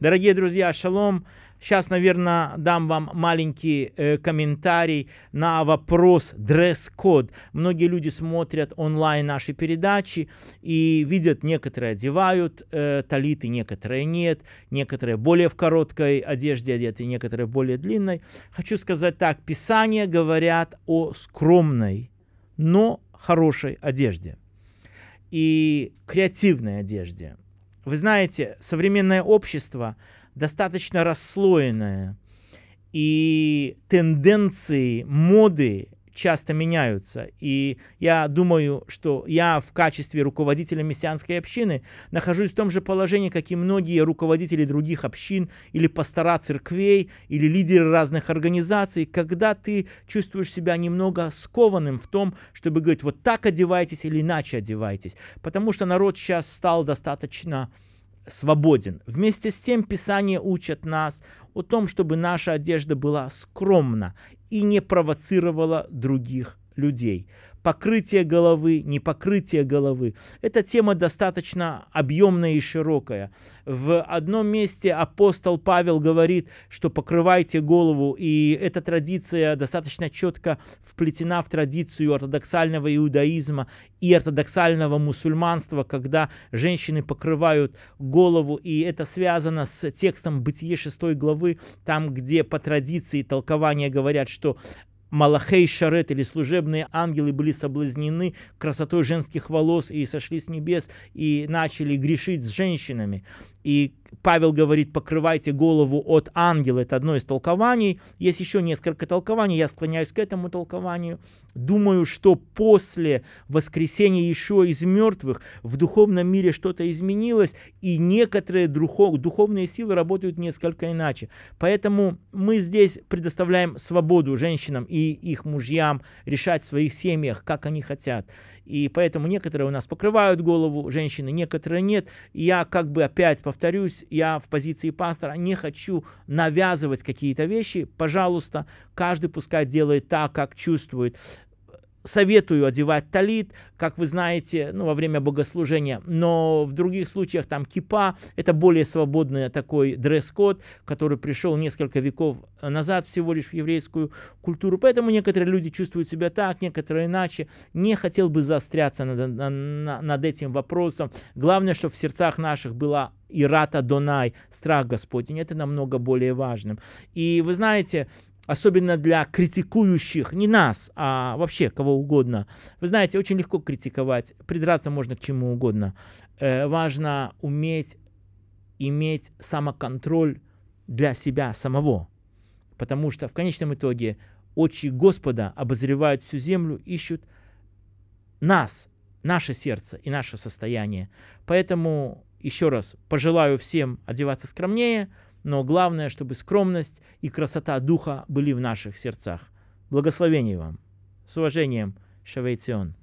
Дорогие друзья, шалом. Сейчас, наверное, дам вам маленький э, комментарий на вопрос дресс-код. Многие люди смотрят онлайн наши передачи и видят, некоторые одевают э, талиты, некоторые нет, некоторые более в короткой одежде одеты, некоторые более длинной. Хочу сказать так, Писания говорят о скромной, но хорошей одежде и креативной одежде – вы знаете, современное общество достаточно расслоенное, и тенденции моды часто меняются. И я думаю, что я в качестве руководителя мессианской общины нахожусь в том же положении, как и многие руководители других общин или пастора церквей, или лидеры разных организаций, когда ты чувствуешь себя немного скованным в том, чтобы говорить, вот так одевайтесь или иначе одевайтесь. Потому что народ сейчас стал достаточно свободен. Вместе с тем Писание учит нас о том, чтобы наша одежда была скромна и не провоцировала других людей покрытие головы, не покрытие головы. Эта тема достаточно объемная и широкая. В одном месте апостол Павел говорит, что покрывайте голову, и эта традиция достаточно четко вплетена в традицию ортодоксального иудаизма и ортодоксального мусульманства, когда женщины покрывают голову, и это связано с текстом Бытие 6 главы, там, где по традиции толкования говорят, что Малахей Шарет или служебные ангелы были соблазнены красотой женских волос и сошли с небес и начали грешить с женщинами. И Павел говорит, покрывайте голову от ангела. Это одно из толкований. Есть еще несколько толкований. Я склоняюсь к этому толкованию. Думаю, что после воскресения еще из мертвых в духовном мире что-то изменилось, и некоторые духовные силы работают несколько иначе. Поэтому мы здесь предоставляем свободу женщинам и их мужьям решать в своих семьях, как они хотят. И поэтому некоторые у нас покрывают голову женщины, некоторые нет. я как бы опять повторюсь, я в позиции пастора не хочу навязывать какие-то вещи. Пожалуйста, каждый пускай делает так, как чувствует советую одевать талит, как вы знаете, ну, во время богослужения, но в других случаях там кипа, это более свободный такой дресс-код, который пришел несколько веков назад всего лишь в еврейскую культуру, поэтому некоторые люди чувствуют себя так, некоторые иначе, не хотел бы заостряться над, над, над этим вопросом, главное, чтобы в сердцах наших была Ирата Донай, страх Господень, это намного более важным. И вы знаете, особенно для критикующих, не нас, а вообще кого угодно. Вы знаете, очень легко критиковать, придраться можно к чему угодно. Э, важно уметь иметь самоконтроль для себя самого, потому что в конечном итоге очи Господа обозревают всю землю, ищут нас, наше сердце и наше состояние. Поэтому еще раз пожелаю всем одеваться скромнее – но главное, чтобы скромность и красота духа были в наших сердцах. Благословений вам! С уважением, Шавейцион!